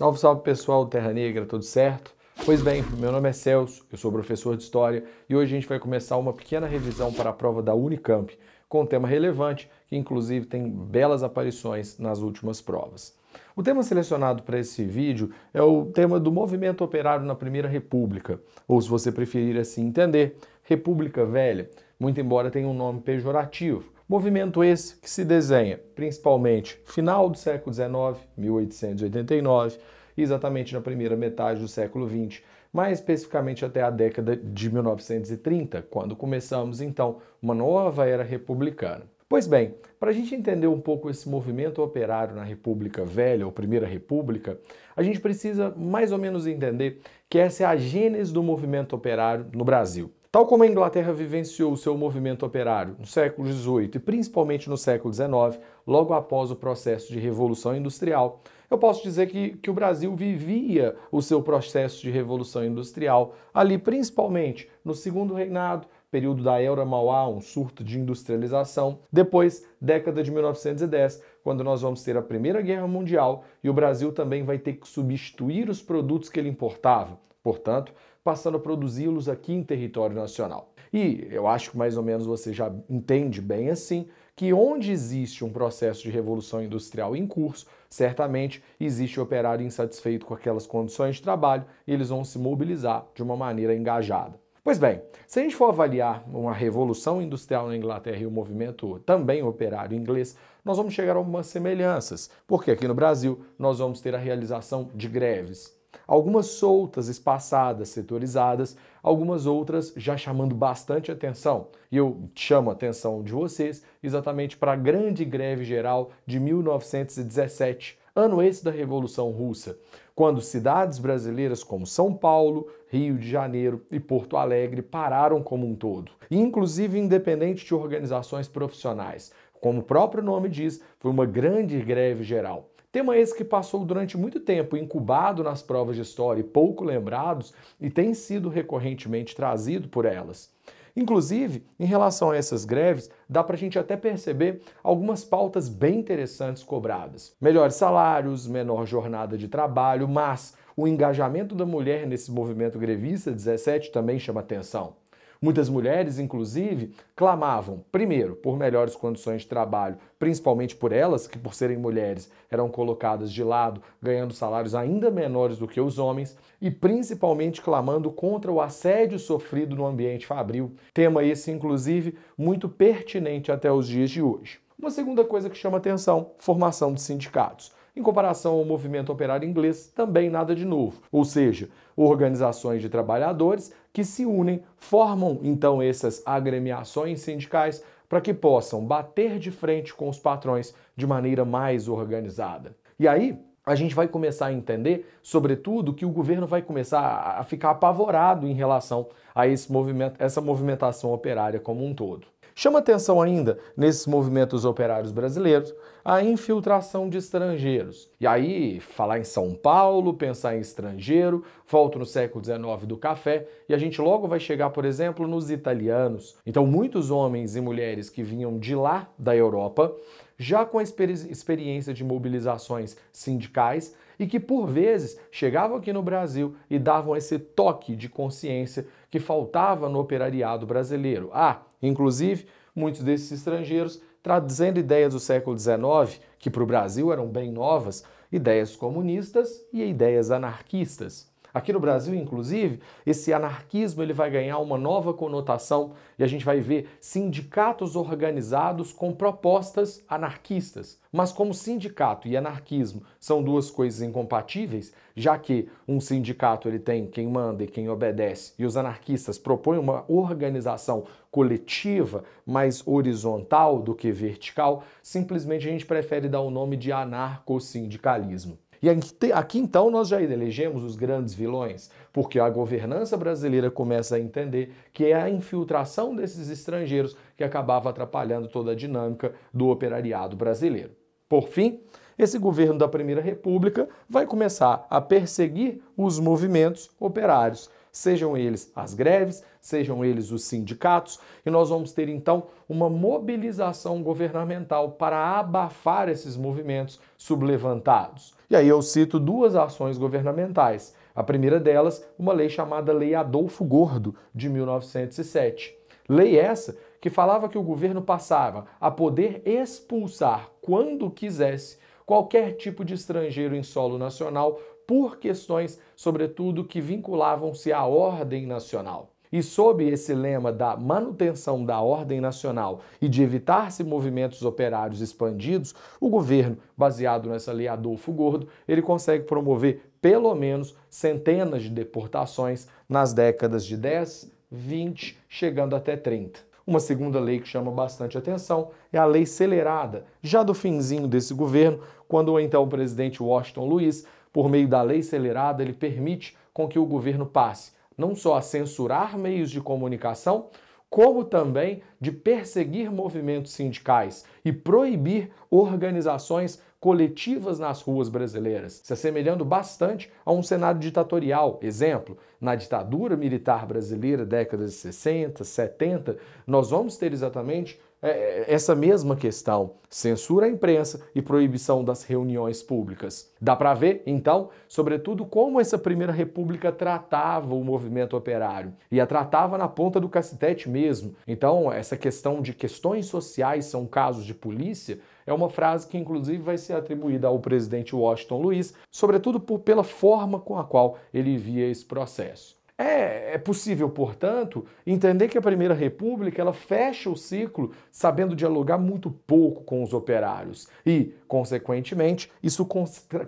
Salve, salve pessoal, Terra Negra, tudo certo? Pois bem, meu nome é Celso, eu sou professor de História e hoje a gente vai começar uma pequena revisão para a prova da Unicamp, com um tema relevante que inclusive tem belas aparições nas últimas provas. O tema selecionado para esse vídeo é o tema do movimento operário na Primeira República, ou se você preferir assim entender, República Velha, muito embora tenha um nome pejorativo, Movimento esse que se desenha principalmente final do século XIX, 1889, exatamente na primeira metade do século XX, mais especificamente até a década de 1930, quando começamos então uma nova era republicana. Pois bem, para a gente entender um pouco esse movimento operário na República Velha, ou Primeira República, a gente precisa mais ou menos entender que essa é a gênese do movimento operário no Brasil. Tal como a Inglaterra vivenciou o seu movimento operário no século XVIII e principalmente no século XIX, logo após o processo de Revolução Industrial, eu posso dizer que, que o Brasil vivia o seu processo de Revolução Industrial ali principalmente no segundo reinado, período da Era Mauá, um surto de industrialização. Depois, década de 1910, quando nós vamos ter a Primeira Guerra Mundial e o Brasil também vai ter que substituir os produtos que ele importava. Portanto, passando a produzi-los aqui em território nacional. E eu acho que mais ou menos você já entende bem assim que onde existe um processo de revolução industrial em curso, certamente existe operário insatisfeito com aquelas condições de trabalho e eles vão se mobilizar de uma maneira engajada. Pois bem, se a gente for avaliar uma revolução industrial na Inglaterra e o um movimento também operário inglês, nós vamos chegar a algumas semelhanças, porque aqui no Brasil nós vamos ter a realização de greves algumas soltas, espaçadas, setorizadas, algumas outras já chamando bastante atenção. E eu chamo a atenção de vocês exatamente para a Grande Greve Geral de 1917, ano esse da Revolução Russa, quando cidades brasileiras como São Paulo, Rio de Janeiro e Porto Alegre pararam como um todo, inclusive independente de organizações profissionais. Como o próprio nome diz, foi uma grande greve geral. Tema esse que passou durante muito tempo incubado nas provas de história e pouco lembrados e tem sido recorrentemente trazido por elas. Inclusive, em relação a essas greves, dá para a gente até perceber algumas pautas bem interessantes cobradas: melhores salários, menor jornada de trabalho, mas o engajamento da mulher nesse movimento grevista 17 também chama atenção. Muitas mulheres, inclusive, clamavam, primeiro, por melhores condições de trabalho, principalmente por elas, que por serem mulheres eram colocadas de lado, ganhando salários ainda menores do que os homens, e principalmente clamando contra o assédio sofrido no ambiente fabril. Tema esse, inclusive, muito pertinente até os dias de hoje. Uma segunda coisa que chama atenção: formação de sindicatos. Em comparação ao movimento operário inglês, também nada de novo. Ou seja, organizações de trabalhadores que se unem, formam então essas agremiações sindicais para que possam bater de frente com os patrões de maneira mais organizada. E aí, a gente vai começar a entender, sobretudo, que o governo vai começar a ficar apavorado em relação a esse movimento, essa movimentação operária como um todo. Chama atenção ainda, nesses movimentos operários brasileiros, a infiltração de estrangeiros. E aí, falar em São Paulo, pensar em estrangeiro, volto no século XIX do café, e a gente logo vai chegar, por exemplo, nos italianos. Então, muitos homens e mulheres que vinham de lá, da Europa, já com a experiência de mobilizações sindicais e que, por vezes, chegavam aqui no Brasil e davam esse toque de consciência que faltava no operariado brasileiro. Ah, Inclusive, muitos desses estrangeiros trazendo ideias do século XIX, que para o Brasil eram bem novas, ideias comunistas e ideias anarquistas. Aqui no Brasil, inclusive, esse anarquismo ele vai ganhar uma nova conotação e a gente vai ver sindicatos organizados com propostas anarquistas. Mas como sindicato e anarquismo são duas coisas incompatíveis, já que um sindicato ele tem quem manda e quem obedece, e os anarquistas propõem uma organização coletiva, mais horizontal do que vertical, simplesmente a gente prefere dar o nome de anarcossindicalismo. E aqui então nós já elegemos os grandes vilões, porque a governança brasileira começa a entender que é a infiltração desses estrangeiros que acabava atrapalhando toda a dinâmica do operariado brasileiro. Por fim, esse governo da Primeira República vai começar a perseguir os movimentos operários sejam eles as greves, sejam eles os sindicatos, e nós vamos ter então uma mobilização governamental para abafar esses movimentos sublevantados. E aí eu cito duas ações governamentais. A primeira delas, uma lei chamada Lei Adolfo Gordo, de 1907. Lei essa que falava que o governo passava a poder expulsar, quando quisesse, qualquer tipo de estrangeiro em solo nacional por questões, sobretudo, que vinculavam-se à ordem nacional. E sob esse lema da manutenção da ordem nacional e de evitar-se movimentos operários expandidos, o governo, baseado nessa lei Adolfo Gordo, ele consegue promover pelo menos centenas de deportações nas décadas de 10, 20, chegando até 30. Uma segunda lei que chama bastante atenção é a lei acelerada, já do finzinho desse governo, quando o então presidente Washington Luiz por meio da lei acelerada, ele permite com que o governo passe não só a censurar meios de comunicação, como também de perseguir movimentos sindicais e proibir organizações coletivas nas ruas brasileiras, se assemelhando bastante a um cenário ditatorial. Exemplo, na ditadura militar brasileira, décadas de 60, 70, nós vamos ter exatamente é, é, essa mesma questão, censura à imprensa e proibição das reuniões públicas. Dá para ver, então, sobretudo como essa primeira república tratava o movimento operário e a tratava na ponta do cacetete mesmo. Então, essa essa questão de questões sociais são casos de polícia é uma frase que, inclusive, vai ser atribuída ao presidente Washington Luiz, sobretudo por, pela forma com a qual ele via esse processo. É, é, possível, portanto, entender que a Primeira República ela fecha o ciclo sabendo dialogar muito pouco com os operários e, consequentemente, isso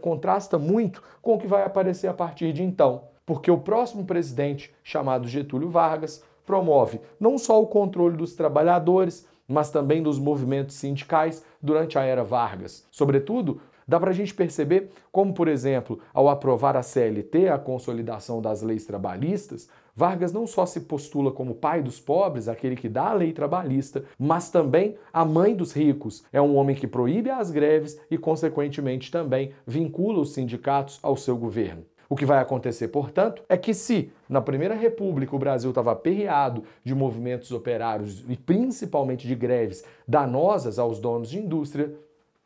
contrasta muito com o que vai aparecer a partir de então, porque o próximo presidente, chamado Getúlio Vargas, promove não só o controle dos trabalhadores, mas também dos movimentos sindicais durante a era Vargas. Sobretudo, Dá para a gente perceber como, por exemplo, ao aprovar a CLT, a consolidação das leis trabalhistas, Vargas não só se postula como pai dos pobres, aquele que dá a lei trabalhista, mas também a mãe dos ricos. É um homem que proíbe as greves e, consequentemente, também vincula os sindicatos ao seu governo. O que vai acontecer, portanto, é que se na Primeira República o Brasil estava aperreado de movimentos operários e principalmente de greves danosas aos donos de indústria,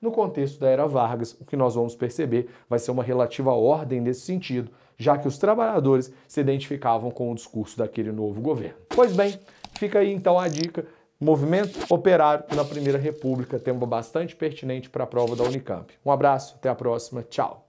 no contexto da era Vargas, o que nós vamos perceber vai ser uma relativa ordem nesse sentido, já que os trabalhadores se identificavam com o discurso daquele novo governo. Pois bem, fica aí então a dica Movimento Operário na Primeira República, tema bastante pertinente para a prova da Unicamp. Um abraço, até a próxima, tchau!